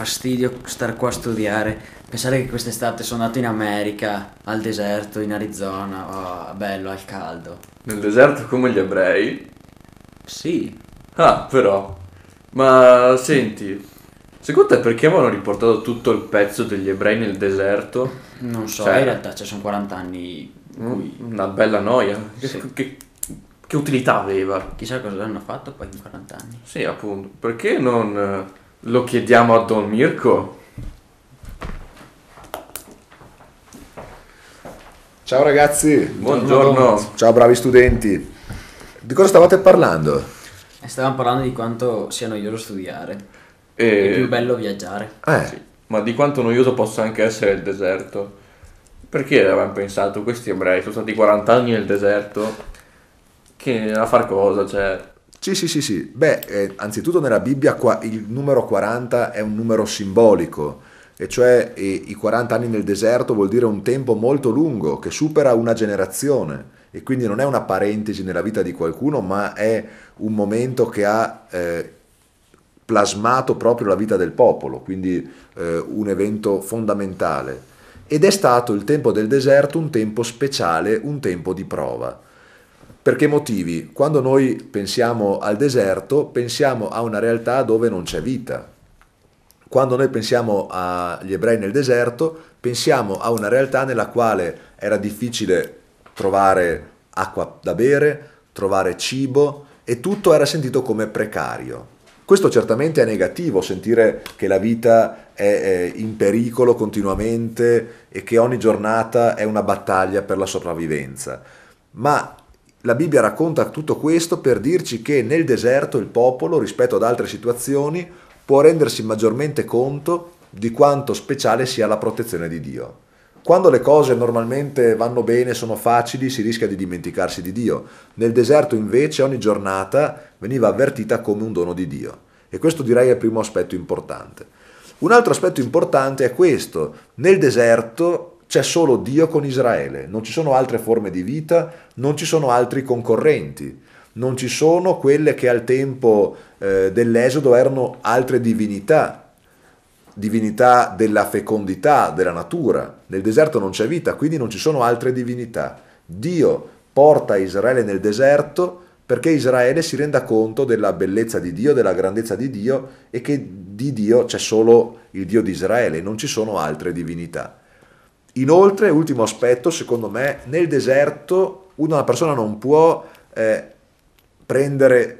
fastidio star qua a studiare. Pensare che quest'estate sono andato in America, al deserto, in Arizona, oh, bello, al caldo. Nel deserto come gli ebrei? Sì. Ah, però. Ma senti, secondo te perché avevano riportato tutto il pezzo degli ebrei nel deserto? Non so, cioè, in realtà ci sono 40 anni. Cui... Una bella noia. Sì. Che, che utilità aveva? Chissà cosa hanno fatto poi in 40 anni. Sì, appunto. Perché non eh, lo chiediamo a Don Mirko. Ciao ragazzi, buongiorno. Ciao bravi studenti. Di cosa stavate parlando? Eh, stavamo parlando di quanto sia noioso studiare. E... È più bello viaggiare. Eh. Sì. Ma di quanto noioso possa anche essere il deserto. Perché avevamo pensato questi ebrei sono stati 40 anni nel deserto? Che a far cosa? Cioè, sì, sì, sì, sì. Beh, eh, anzitutto nella Bibbia qua, il numero 40 è un numero simbolico, e cioè e, eh, i 40 anni nel deserto vuol dire un tempo molto lungo, che supera una generazione, e quindi non è una parentesi nella vita di qualcuno, ma è un momento che ha eh, plasmato proprio la vita del popolo, quindi eh, un evento fondamentale. Ed è stato il tempo del deserto un tempo speciale, un tempo di prova per che motivi? Quando noi pensiamo al deserto, pensiamo a una realtà dove non c'è vita. Quando noi pensiamo agli ebrei nel deserto, pensiamo a una realtà nella quale era difficile trovare acqua da bere, trovare cibo e tutto era sentito come precario. Questo certamente è negativo, sentire che la vita è in pericolo continuamente e che ogni giornata è una battaglia per la sopravvivenza, ma la Bibbia racconta tutto questo per dirci che nel deserto il popolo, rispetto ad altre situazioni, può rendersi maggiormente conto di quanto speciale sia la protezione di Dio. Quando le cose normalmente vanno bene, sono facili, si rischia di dimenticarsi di Dio. Nel deserto invece ogni giornata veniva avvertita come un dono di Dio. E questo direi è il primo aspetto importante. Un altro aspetto importante è questo. Nel deserto c'è solo Dio con Israele, non ci sono altre forme di vita, non ci sono altri concorrenti, non ci sono quelle che al tempo eh, dell'Esodo erano altre divinità, divinità della fecondità, della natura. Nel deserto non c'è vita, quindi non ci sono altre divinità. Dio porta Israele nel deserto perché Israele si renda conto della bellezza di Dio, della grandezza di Dio e che di Dio c'è solo il Dio di Israele, non ci sono altre divinità. Inoltre, ultimo aspetto, secondo me, nel deserto una persona non può eh, prendere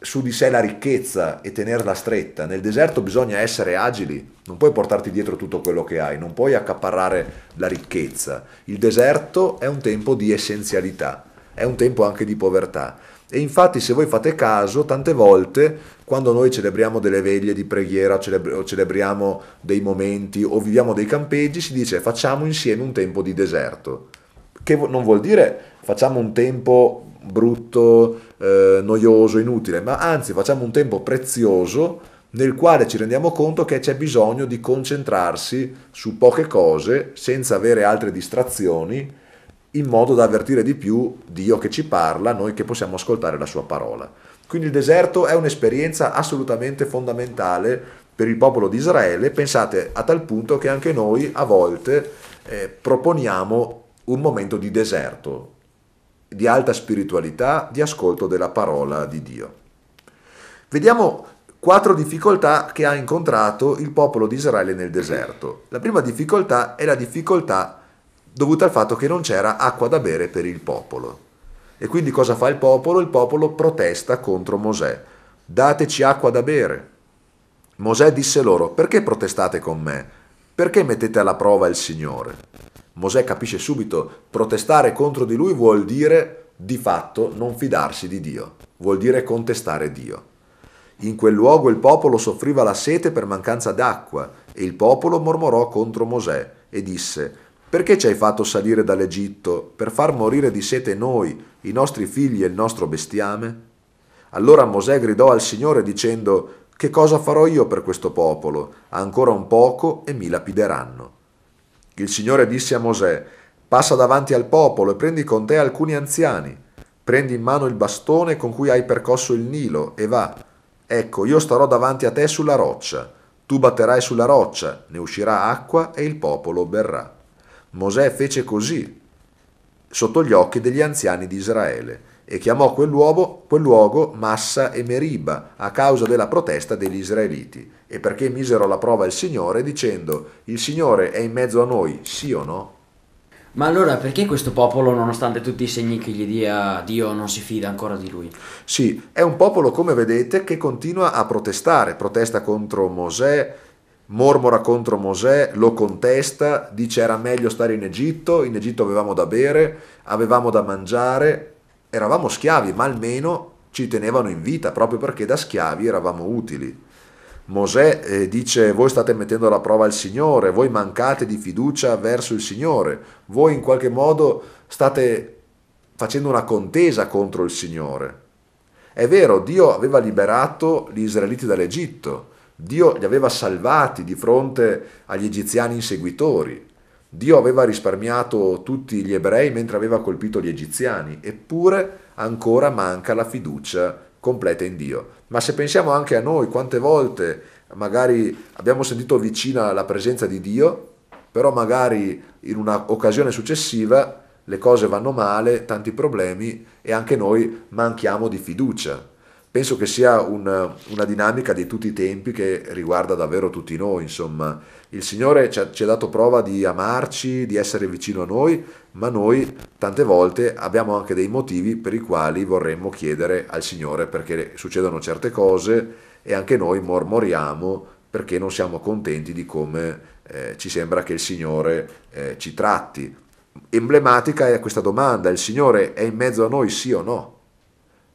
su di sé la ricchezza e tenerla stretta. Nel deserto bisogna essere agili, non puoi portarti dietro tutto quello che hai, non puoi accaparrare la ricchezza. Il deserto è un tempo di essenzialità, è un tempo anche di povertà. E infatti se voi fate caso, tante volte quando noi celebriamo delle veglie di preghiera, celebri- o celebriamo dei momenti o viviamo dei campeggi, si dice facciamo insieme un tempo di deserto. Che non vuol dire facciamo un tempo brutto, eh, noioso, inutile, ma anzi facciamo un tempo prezioso nel quale ci rendiamo conto che c'è bisogno di concentrarsi su poche cose senza avere altre distrazioni in modo da avvertire di più Dio che ci parla, noi che possiamo ascoltare la sua parola. Quindi il deserto è un'esperienza assolutamente fondamentale per il popolo di Israele, pensate a tal punto che anche noi a volte eh, proponiamo un momento di deserto, di alta spiritualità, di ascolto della parola di Dio. Vediamo quattro difficoltà che ha incontrato il popolo di Israele nel deserto. La prima difficoltà è la difficoltà dovuta al fatto che non c'era acqua da bere per il popolo. E quindi cosa fa il popolo? Il popolo protesta contro Mosè. Dateci acqua da bere. Mosè disse loro, perché protestate con me? Perché mettete alla prova il Signore? Mosè capisce subito, protestare contro di lui vuol dire di fatto non fidarsi di Dio, vuol dire contestare Dio. In quel luogo il popolo soffriva la sete per mancanza d'acqua e il popolo mormorò contro Mosè e disse, perché ci hai fatto salire dall'Egitto per far morire di sete noi, i nostri figli e il nostro bestiame? Allora Mosè gridò al Signore dicendo, Che cosa farò io per questo popolo? Ancora un poco e mi lapideranno. Il Signore disse a Mosè, Passa davanti al popolo e prendi con te alcuni anziani. Prendi in mano il bastone con cui hai percosso il Nilo e va. Ecco, io starò davanti a te sulla roccia. Tu batterai sulla roccia, ne uscirà acqua e il popolo berrà. Mosè fece così sotto gli occhi degli anziani di Israele e chiamò quel luogo, quel luogo Massa e Meriba a causa della protesta degli israeliti e perché misero alla prova il Signore dicendo il Signore è in mezzo a noi, sì o no? Ma allora perché questo popolo, nonostante tutti i segni che gli dia Dio, non si fida ancora di lui? Sì, è un popolo, come vedete, che continua a protestare, protesta contro Mosè, mormora contro Mosè, lo contesta, dice era meglio stare in Egitto, in Egitto avevamo da bere, avevamo da mangiare, eravamo schiavi, ma almeno ci tenevano in vita proprio perché da schiavi eravamo utili. Mosè eh, dice voi state mettendo alla prova il Signore, voi mancate di fiducia verso il Signore, voi in qualche modo state facendo una contesa contro il Signore. È vero, Dio aveva liberato gli israeliti dall'Egitto, Dio li aveva salvati di fronte agli egiziani inseguitori, Dio aveva risparmiato tutti gli ebrei mentre aveva colpito gli egiziani, eppure ancora manca la fiducia completa in Dio. Ma se pensiamo anche a noi, quante volte magari abbiamo sentito vicina la presenza di Dio, però magari in un'occasione successiva le cose vanno male, tanti problemi e anche noi manchiamo di fiducia penso che sia una, una, dinamica di tutti i tempi che riguarda davvero tutti noi, insomma. Il Signore ci ha, ci ha, dato prova di amarci, di essere vicino a noi, ma noi tante volte abbiamo anche dei motivi per i quali vorremmo chiedere al Signore perché succedono certe cose e anche noi mormoriamo perché non siamo contenti di come eh, ci sembra che il Signore eh, ci tratti. Emblematica è questa domanda, il Signore è in mezzo a noi sì o no?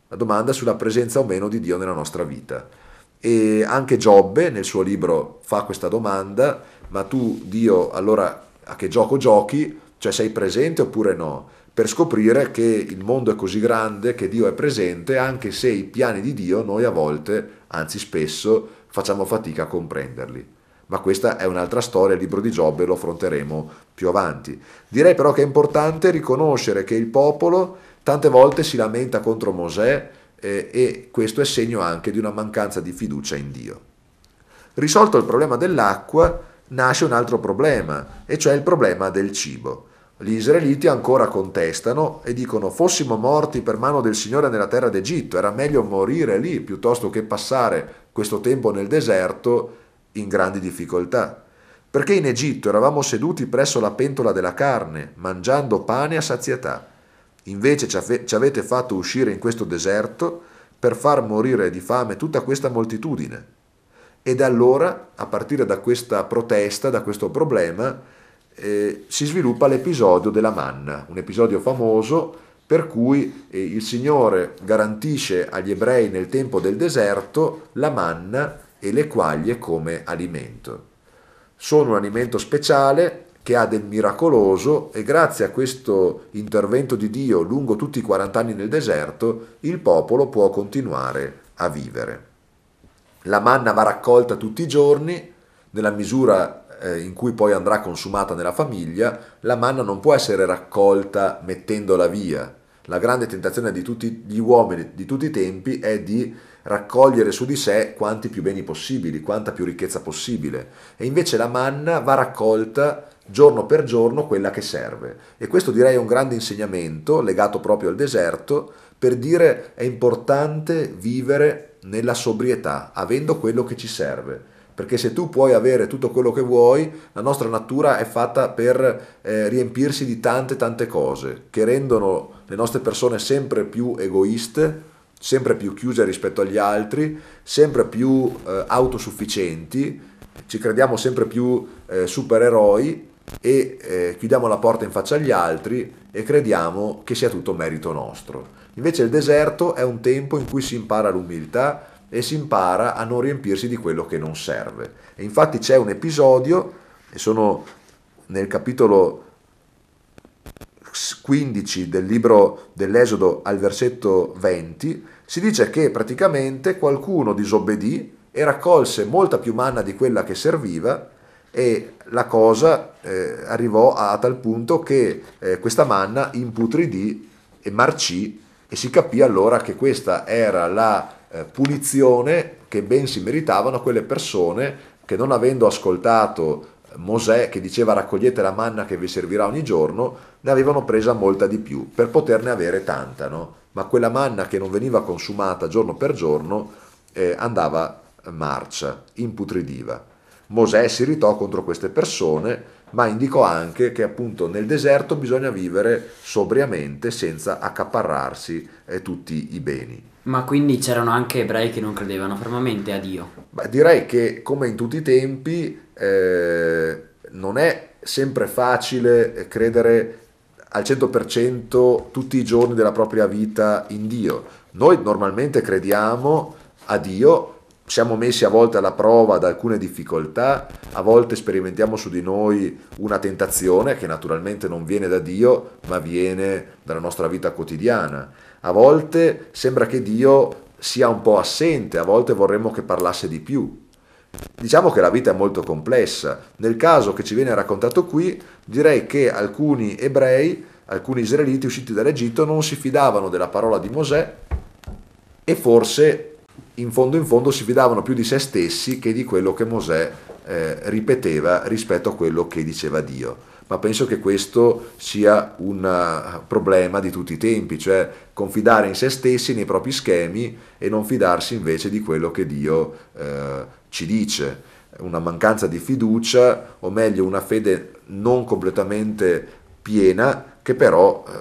la domanda sulla presenza o meno di Dio nella nostra vita. E anche Giobbe nel suo libro fa questa domanda, ma tu Dio allora a che gioco giochi? Cioè sei presente oppure no? Per scoprire che il mondo è così grande, che Dio è presente, anche se i piani di Dio noi a volte, anzi spesso, facciamo fatica a comprenderli. Ma questa è un'altra storia, il libro di Giobbe lo affronteremo più avanti. Direi però che è importante riconoscere che il popolo Tante volte si lamenta contro Mosè eh, e questo è segno anche di una mancanza di fiducia in Dio. Risolto il problema dell'acqua, nasce un altro problema, e cioè il problema del cibo. Gli israeliti ancora contestano e dicono fossimo morti per mano del Signore nella terra d'Egitto, era meglio morire lì piuttosto che passare questo tempo nel deserto in grandi difficoltà. Perché in Egitto eravamo seduti presso la pentola della carne, mangiando pane a sazietà Invece ci avete fatto uscire in questo deserto per far morire di fame tutta questa moltitudine. E da allora, a partire da questa protesta, da questo problema, eh, si sviluppa l'episodio della manna, un episodio famoso per cui eh, il Signore garantisce agli ebrei nel tempo del deserto la manna e le quaglie come alimento. Sono un alimento speciale che ha del miracoloso e grazie a questo intervento di Dio lungo tutti i 40 anni nel deserto il popolo può continuare a vivere. La manna va raccolta tutti i giorni, nella misura eh, in cui poi andrà consumata nella famiglia, la manna non può essere raccolta mettendola via. La grande tentazione di tutti gli uomini di tutti i tempi è di raccogliere su di sé quanti più beni possibili, quanta più ricchezza possibile. E invece la manna va raccolta giorno per giorno quella che serve. E questo direi è un grande insegnamento legato proprio al deserto per dire è importante vivere nella sobrietà, avendo quello che ci serve. Perché se tu puoi avere tutto quello che vuoi, la nostra natura è fatta per eh, riempirsi di tante tante cose che rendono le nostre persone sempre più egoiste, sempre più chiuse rispetto agli altri, sempre più eh, autosufficienti, ci crediamo sempre più eh, supereroi e eh, chiudiamo la porta in faccia agli altri e crediamo che sia tutto merito nostro. Invece il deserto è un tempo in cui si impara l'umiltà e si impara a non riempirsi di quello che non serve. E infatti c'è un episodio, e sono nel capitolo 15 del libro dell'Esodo al versetto 20, si dice che praticamente qualcuno disobbedì e raccolse molta più manna di quella che serviva e la cosa eh, arrivò a tal punto che eh, questa manna imputridì e marcì e si capì allora che questa era la eh, punizione che ben si meritavano quelle persone che non avendo ascoltato Mosè che diceva raccogliete la manna che vi servirà ogni giorno, ne avevano presa molta di più per poterne avere tanta, no? ma quella manna che non veniva consumata giorno per giorno eh, andava marcia, imputridiva. Mosè si irritò contro queste persone, ma indicò anche che appunto nel deserto bisogna vivere sobriamente senza accaparrarsi eh, tutti i beni. Ma quindi c'erano anche ebrei che non credevano fermamente a Dio? Beh, direi che come in tutti i tempi eh, non è sempre facile eh, credere al 100% tutti i giorni della propria vita in Dio. Noi normalmente crediamo a Dio siamo messi a volte alla prova da alcune difficoltà, a volte sperimentiamo su di noi una tentazione che naturalmente non viene da Dio, ma viene dalla nostra vita quotidiana. A volte sembra che Dio sia un po' assente, a volte vorremmo che parlasse di più. Diciamo che la vita è molto complessa. Nel caso che ci viene raccontato qui, direi che alcuni ebrei, alcuni israeliti usciti dall'Egitto non si fidavano della parola di Mosè e forse in fondo in fondo si fidavano più di se stessi che di quello che Mosè eh, ripeteva rispetto a quello che diceva Dio. Ma penso che questo sia un eh, problema di tutti i tempi, cioè confidare in se stessi, nei propri schemi e non fidarsi invece di quello che Dio eh, ci dice. Una mancanza di fiducia, o meglio una fede non completamente piena, che però eh,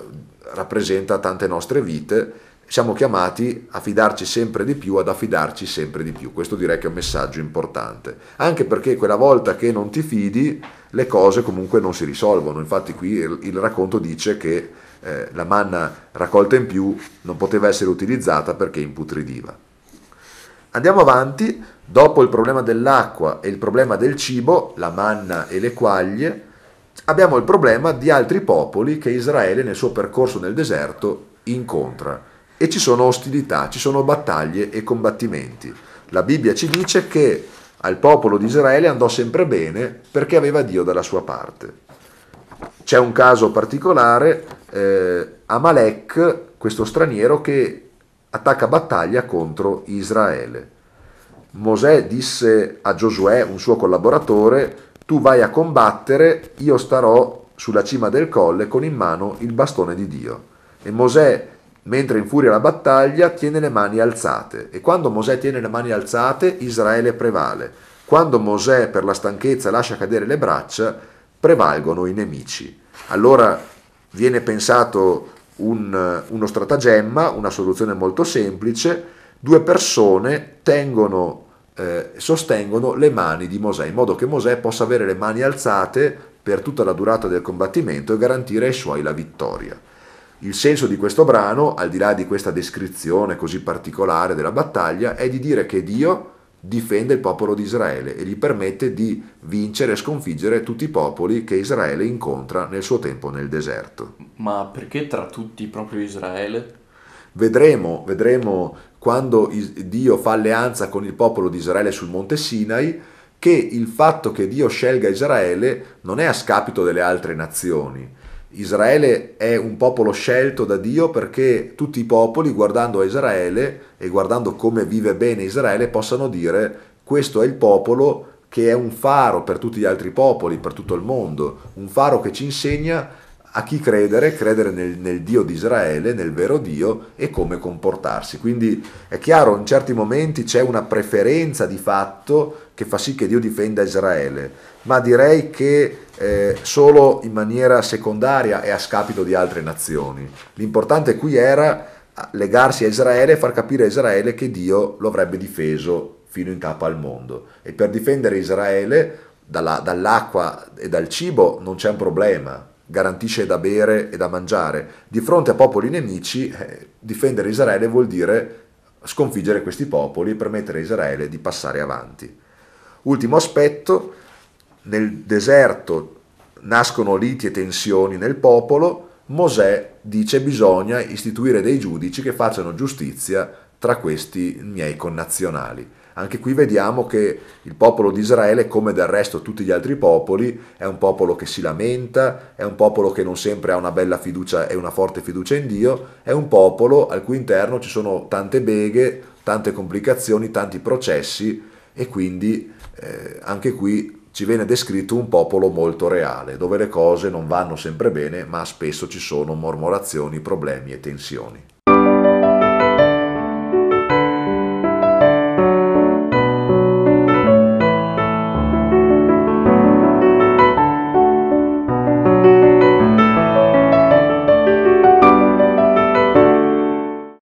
rappresenta tante nostre vite siamo chiamati a fidarci sempre di più, ad affidarci sempre di più. Questo direi che è un messaggio importante, anche perché quella volta che non ti fidi le cose comunque non si risolvono. Infatti qui il, racconto dice che eh, la manna raccolta in più non poteva essere utilizzata perché imputridiva. Andiamo avanti, dopo il problema dell'acqua e il problema del cibo, la manna e le quaglie, abbiamo il problema di altri popoli che Israele nel suo percorso nel deserto incontra e ci sono ostilità, ci sono battaglie e combattimenti. La Bibbia ci dice che al popolo di Israele andò sempre bene perché aveva Dio dalla sua parte. C'è un caso particolare, eh, Amalek, questo straniero che attacca battaglia contro Israele. Mosè disse a Giosuè, un suo collaboratore, tu vai a combattere, io starò sulla cima del colle con in mano il bastone di Dio. E Mosè mentre infuria la battaglia, tiene le mani alzate. E quando Mosè tiene le mani alzate, Israele prevale. Quando Mosè per la stanchezza lascia cadere le braccia, prevalgono i nemici. Allora viene pensato un, uno stratagemma, una soluzione molto semplice, due persone tengono, eh, sostengono le mani di Mosè, in modo che Mosè possa avere le mani alzate per tutta la durata del combattimento e garantire ai suoi la vittoria. Il senso di questo brano, al di là di questa descrizione così particolare della battaglia, è di dire che Dio difende il popolo di Israele e gli permette di vincere e sconfiggere tutti i popoli che Israele incontra nel suo tempo nel deserto. Ma perché tra tutti proprio Israele? Vedremo, vedremo quando Dio fa alleanza con il popolo di Israele sul monte Sinai che il fatto che Dio scelga Israele non è a scapito delle altre nazioni Israele è un popolo scelto da Dio perché tutti i popoli, guardando a Israele e guardando come vive bene Israele, possano dire questo è il popolo che è un faro per tutti gli altri popoli, per tutto il mondo, un faro che ci insegna a chi credere, credere nel, nel, Dio di Israele, nel vero Dio e come comportarsi. Quindi è chiaro, in certi momenti c'è una preferenza di fatto che fa sì che Dio difenda Israele, ma direi che eh, solo in maniera secondaria e a scapito di altre nazioni. L'importante qui era legarsi a Israele e far capire a Israele che Dio lo avrebbe difeso fino in capo al mondo. E per difendere Israele dalla, dall'acqua e dal cibo non c'è un problema, garantisce da bere e da mangiare di fronte a popoli nemici, eh, difendere Israele vuol dire sconfiggere questi popoli e permettere a Israele di passare avanti. Ultimo aspetto, nel deserto nascono liti e tensioni nel popolo, Mosè dice bisogna istituire dei giudici che facciano giustizia tra questi miei connazionali. Anche qui vediamo che il popolo di Israele, come del resto tutti gli altri popoli, è un popolo che si lamenta, è un popolo che non sempre ha una bella fiducia e una forte fiducia in Dio, è un popolo al cui interno ci sono tante beghe, tante complicazioni, tanti processi e quindi eh, anche qui ci viene descritto un popolo molto reale, dove le cose non vanno sempre bene, ma spesso ci sono mormorazioni, problemi e tensioni.